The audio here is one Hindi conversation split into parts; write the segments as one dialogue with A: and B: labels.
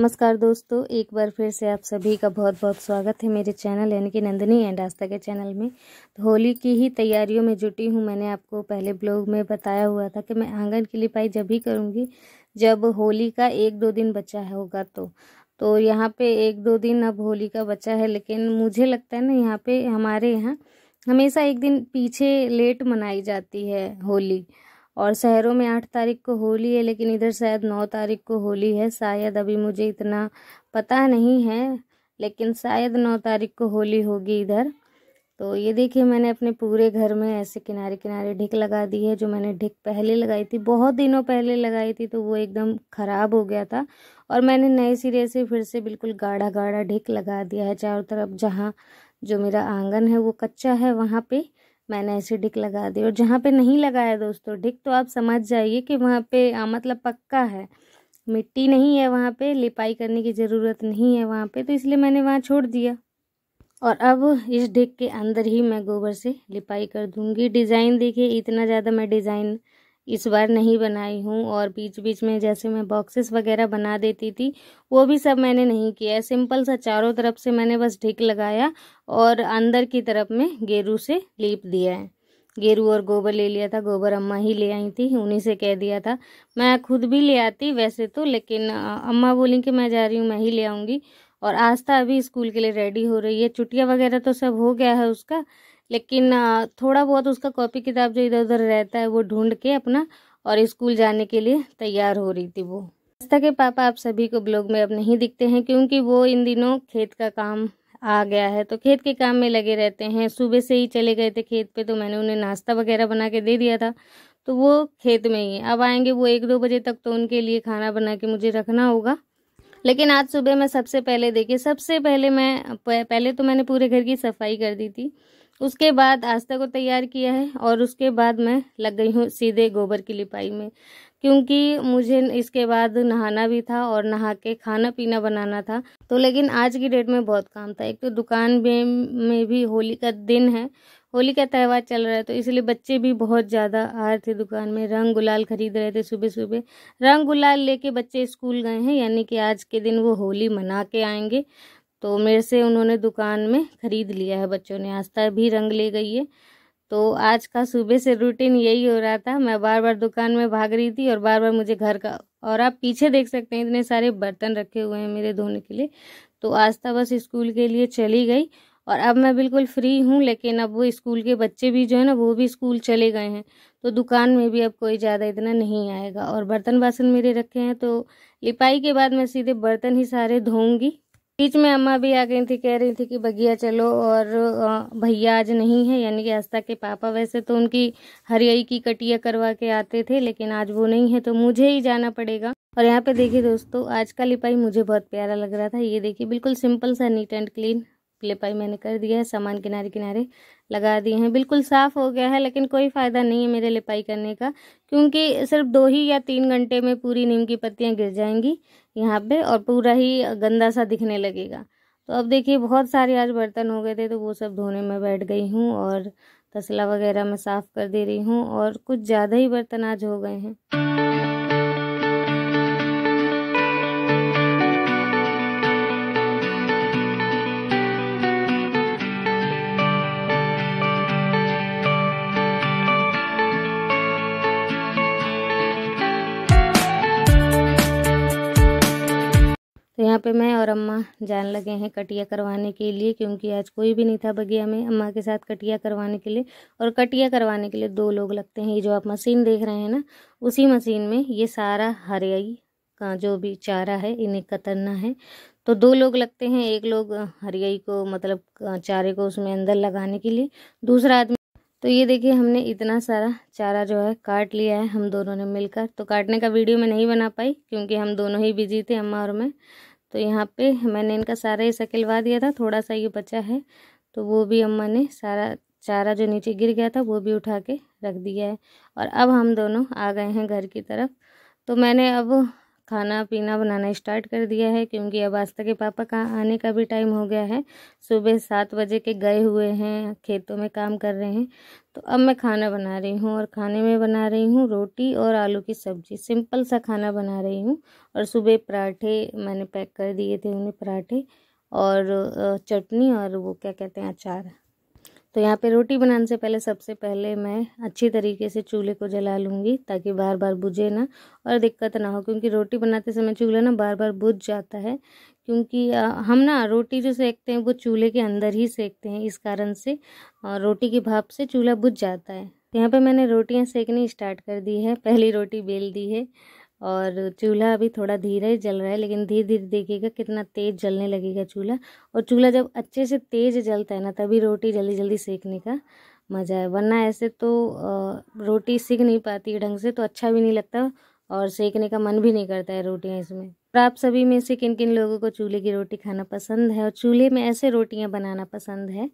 A: नमस्कार दोस्तों एक बार फिर से आप सभी का बहुत बहुत स्वागत है मेरे चैनल यानी कि नंदनी एंड आस्था के चैनल में तो होली की ही तैयारियों में जुटी हूँ मैंने आपको पहले ब्लॉग में बताया हुआ था कि मैं आंगन की लिपाई जब ही करूँगी जब होली का एक दो दिन बचा होगा तो तो यहाँ पे एक दो दिन अब होली का बचा है लेकिन मुझे लगता है ना यहाँ पर हमारे यहाँ हमेशा एक दिन पीछे लेट मनाई जाती है होली और शहरों में आठ तारीख को होली है लेकिन इधर शायद नौ तारीख को होली है शायद अभी मुझे इतना पता नहीं है लेकिन शायद नौ तारीख को होली होगी इधर तो ये देखिए मैंने अपने पूरे घर में ऐसे किनारे किनारे ढिक लगा दी है जो मैंने ढिक पहले लगाई थी बहुत दिनों पहले लगाई थी तो वो एकदम ख़राब हो गया था और मैंने नए सिरे से फिर से बिल्कुल गाढ़ा गाढ़ा ढिक लगा दिया है चारों तरफ जहाँ जो मेरा आंगन है वो कच्चा है वहाँ पर मैंने ऐसे ढिक लगा दी और जहाँ पे नहीं लगाया दोस्तों ढिक तो आप समझ जाइए कि वहाँ पे आ, मतलब पक्का है मिट्टी नहीं है वहाँ पे लिपाई करने की ज़रूरत नहीं है वहाँ पे तो इसलिए मैंने वहाँ छोड़ दिया और अब इस ढिक के अंदर ही मैं गोबर से लिपाई कर दूँगी डिज़ाइन देखिए इतना ज़्यादा मैं डिज़ाइन इस बार नहीं बनाई हूँ और बीच बीच में जैसे मैं बॉक्सेस वगैरह बना देती थी वो भी सब मैंने नहीं किया है सिंपल सा चारों तरफ से मैंने बस ढिक लगाया और अंदर की तरफ में गेरू से लीप दिया है गेरू और गोबर ले लिया था गोबर अम्मा ही ले आई थी उन्हीं से कह दिया था मैं खुद भी ले आती वैसे तो लेकिन अम्मा बोली कि मैं जा रही हूँ मैं ही ले आऊँगी और आस्था अभी स्कूल के लिए रेडी हो रही है चुटिया वगैरह तो सब हो गया है उसका लेकिन थोड़ा बहुत उसका कॉपी किताब जो इधर उधर रहता है वो ढूंढ के अपना और स्कूल जाने के लिए तैयार हो रही थी वो आस्था के पापा आप सभी को ब्लॉग में अब नहीं दिखते हैं क्योंकि वो इन दिनों खेत का काम आ गया है तो खेत के काम में लगे रहते हैं सुबह से ही चले गए थे खेत पे तो मैंने उन्हें नाश्ता वगैरह बना के दे दिया था तो वो खेत में ही अब आएंगे वो एक दो बजे तक तो उनके लिए खाना बना के मुझे रखना होगा लेकिन आज सुबह मैं सबसे पहले देखिए सबसे पहले मैं पहले तो मैंने पूरे घर की सफाई कर दी थी उसके बाद आस्था को तैयार किया है और उसके बाद मैं लग गई हूँ सीधे गोबर की लिपाई में क्योंकि मुझे इसके बाद नहाना भी था और नहा के खाना पीना बनाना था तो लेकिन आज की डेट में बहुत काम था एक तो दुकान में में भी होली का दिन है होली का त्यौहार चल रहा है तो इसलिए बच्चे भी बहुत ज़्यादा आ रहे थे दुकान में रंग गुलाल खरीद रहे थे सुबह सुबह रंग गुलाल लेके बच्चे स्कूल गए हैं यानी कि आज के दिन वो होली मना के आएंगे तो मेरे से उन्होंने दुकान में ख़रीद लिया है बच्चों ने आस्था भी रंग ले गई है तो आज का सुबह से रूटीन यही हो रहा था मैं बार बार दुकान में भाग रही थी और बार बार मुझे घर का और आप पीछे देख सकते हैं इतने सारे बर्तन रखे हुए हैं मेरे धोने के लिए तो आस्था बस स्कूल के लिए चली गई और अब मैं बिल्कुल फ्री हूँ लेकिन अब वो स्कूल के बच्चे भी जो है ना वो भी स्कूल चले गए हैं तो दुकान में भी अब कोई ज़्यादा इतना नहीं आएगा और बर्तन बासन मेरे रखे हैं तो लिपाई के बाद मैं सीधे बर्तन ही सारे धोऊंगी बीच में अम्मा भी आ गई थी कह रही थी कि बगिया चलो और भैया आज नहीं है यानी कि आस्था के पापा वैसे तो उनकी हरियाई की कटिया करवा के आते थे लेकिन आज वो नहीं है तो मुझे ही जाना पड़ेगा और यहाँ पे देखिए दोस्तों आज का लिपाई मुझे बहुत प्यारा लग रहा था ये देखिए बिल्कुल सिंपल सा नीट एंड क्लीन की मैंने कर दिया है सामान किनारे किनारे लगा दिए हैं बिल्कुल साफ़ हो गया है लेकिन कोई फ़ायदा नहीं है मेरे लिपाई करने का क्योंकि सिर्फ दो ही या तीन घंटे में पूरी नीम की पत्तियाँ गिर जाएंगी यहाँ पे और पूरा ही गंदा सा दिखने लगेगा तो अब देखिए बहुत सारे आज बर्तन हो गए थे तो वो सब धोने में बैठ गई हूँ और तसला वगैरह मैं साफ़ कर दे रही हूँ और कुछ ज़्यादा ही बर्तन आज हो गए हैं पे मैं और अम्मा जान लगे हैं कटिया करवाने के लिए क्योंकि आज कोई भी नहीं था बगिया में अम्मा के साथ कटिया करवाने के लिए और कटिया करवाने के लिए दो लोग लगते हैं ये जो आप मशीन देख रहे हैं ना उसी मशीन में ये सारा हरियाई का जो भी चारा है इन्हें कतरना है तो दो लोग लगते हैं एक लोग हरियाई को मतलब चारे को उसमें अंदर लगाने के लिए दूसरा आदमी तो ये देखिए हमने इतना सारा चारा जो है काट लिया है हम दोनों ने मिलकर तो काटने का वीडियो मैं नहीं बना पाई क्योंकि हम दोनों ही बिजी थे अम्मा और मैं तो यहाँ पे मैंने इनका सारा ही सकेलवा दिया था थोड़ा सा ये बचा है तो वो भी अम्मा ने सारा चारा जो नीचे गिर गया था वो भी उठा के रख दिया है और अब हम दोनों आ गए हैं घर की तरफ तो मैंने अब खाना पीना बनाना स्टार्ट कर दिया है क्योंकि अब आस्था के पापा का आने का भी टाइम हो गया है सुबह सात बजे के गए हुए हैं खेतों में काम कर रहे हैं तो अब मैं खाना बना रही हूँ और खाने में बना रही हूँ रोटी और आलू की सब्ज़ी सिंपल सा खाना बना रही हूँ और सुबह पराठे मैंने पैक कर दिए थे उन्हें पराठे और चटनी और वो क्या कहते हैं अचार तो यहाँ पे रोटी बनाने से पहले सबसे पहले मैं अच्छी तरीके से चूल्हे को जला लूँगी ताकि बार बार बुझे ना और दिक्कत ना हो क्योंकि रोटी बनाते समय चूल्हा ना बार बार बुझ जाता है क्योंकि हम ना रोटी जो सेकते हैं वो चूल्हे के अंदर ही सेकते हैं इस कारण से रोटी के भाप से चूल्हा बुझ जाता है यहाँ पर मैंने रोटियाँ सेकनी स्टार्ट कर दी है पहली रोटी बेल दी है और चूल्हा अभी थोड़ा धीरे ही जल रहा है लेकिन धीरे धीरे देखिएगा कितना तेज़ जलने लगेगा चूल्हा और चूल्हा जब अच्छे से तेज़ जलता है ना तभी रोटी जल्दी जल्दी सेकने का मज़ा है वरना ऐसे तो रोटी सीख नहीं पाती ढंग से तो अच्छा भी नहीं लगता और सेकने का मन भी नहीं करता है रोटियाँ इसमें और आप सभी में से किन किन लोगों को चूल्हे की रोटी खाना पसंद है और चूल्हे में ऐसे रोटियाँ बनाना पसंद है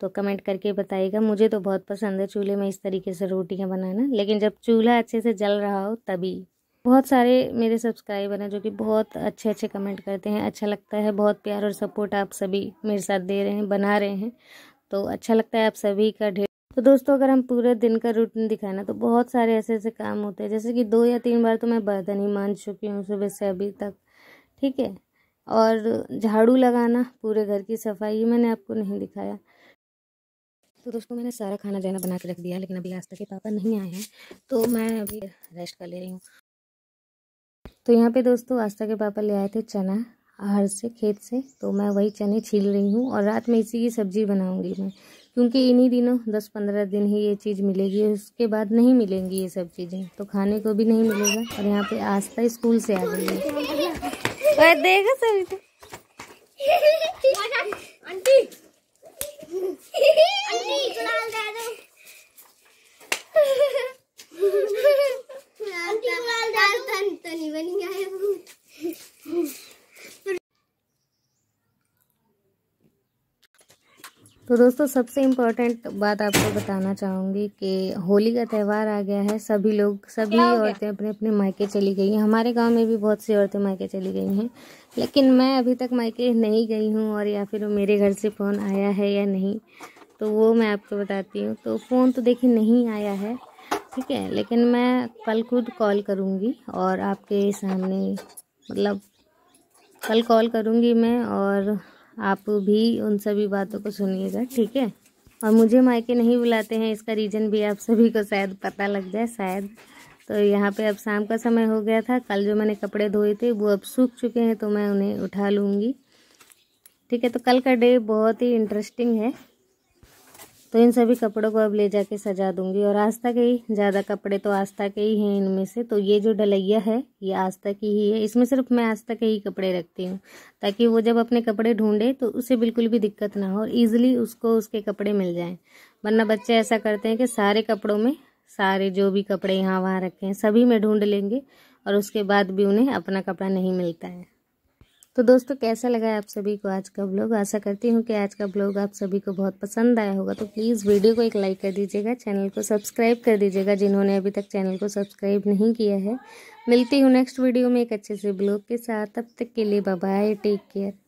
A: तो कमेंट करके बताइएगा मुझे तो बहुत पसंद है चूल्हे में इस तरीके से रोटियाँ बनाना लेकिन जब चूल्हा अच्छे से जल रहा हो तभी बहुत सारे मेरे सब्सक्राइबर हैं जो कि बहुत अच्छे अच्छे कमेंट करते हैं अच्छा लगता है बहुत प्यार और सपोर्ट आप सभी मेरे साथ दे रहे हैं बना रहे हैं तो अच्छा लगता है आप सभी का ढेर तो दोस्तों अगर हम पूरे दिन का रूटीन ना तो बहुत सारे ऐसे ऐसे काम होते हैं जैसे कि दो या तीन बार तो मैं बर्तन ही मान चुकी हूँ सुबह से अभी तक ठीक है और झाड़ू लगाना पूरे घर की सफाई ये मैंने आपको नहीं दिखाया तो दोस्तों मैंने सारा खाना जाना बना के रख दिया लेकिन अभी आज तक के पापा नहीं आए हैं तो मैं अभी रेस्ट कर ले रही हूँ तो यहाँ पे दोस्तों आस्था के पापा ले आए थे चना हर से खेत से तो मैं वही चने छील रही हूँ और रात में इसी की सब्जी बनाऊंगी मैं क्योंकि इन्हीं दिनों दस पंद्रह दिन ही ये चीज़ मिलेगी उसके बाद नहीं मिलेंगी ये सब चीज़ें तो खाने को भी नहीं मिलेगा और यहाँ पे आस्था स्कूल से आ गई है देखा आंटी तो दोस्तों सबसे इम्पोर्टेंट बात आपको बताना चाहूँगी कि होली का त्यौहार आ गया है सभी लोग सभी औरतें अपने अपने मायके चली गई हैं हमारे गांव में भी बहुत सी औरतें मायके चली गई हैं लेकिन मैं अभी तक मायके नहीं गई हूँ और या फिर मेरे घर से फ़ोन आया है या नहीं तो वो मैं आपको बताती हूँ तो फ़ोन तो देखिए नहीं आया है ठीक है लेकिन मैं कल खुद कॉल करूँगी और आपके सामने मतलब कल कॉल करूँगी मैं और आप भी उन सभी बातों को सुनिएगा ठीक है और मुझे मायके नहीं बुलाते हैं इसका रीज़न भी आप सभी को शायद पता लग जाए शायद तो यहाँ पे अब शाम का समय हो गया था कल जो मैंने कपड़े धोए थे वो अब सूख चुके हैं तो मैं उन्हें उठा लूँगी ठीक है तो कल का डे बहुत ही इंटरेस्टिंग है तो इन सभी कपड़ों को अब ले जाके सजा दूंगी और आस्था के ही ज़्यादा कपड़े तो आस्था के ही हैं इनमें से तो ये जो डलैया है ये आस्था की ही है इसमें सिर्फ मैं आस्था के ही कपड़े रखती हूँ ताकि वो जब अपने कपड़े ढूंढे तो उसे बिल्कुल भी दिक्कत ना हो और ईजिली उसको उसके कपड़े मिल जाएँ वरना बच्चे ऐसा करते हैं कि सारे कपड़ों में सारे जो भी कपड़े यहाँ वहाँ रखे हैं सभी में ढूंढ लेंगे और उसके बाद भी उन्हें अपना कपड़ा नहीं मिलता है तो दोस्तों कैसा लगा आप सभी को आज का ब्लॉग आशा करती हूँ कि आज का ब्लॉग आप सभी को बहुत पसंद आया होगा तो प्लीज़ वीडियो को एक लाइक कर दीजिएगा चैनल को सब्सक्राइब कर दीजिएगा जिन्होंने अभी तक चैनल को सब्सक्राइब नहीं किया है मिलती हूँ नेक्स्ट वीडियो में एक अच्छे से ब्लॉग के साथ तब तक के लिए बाय टेक केयर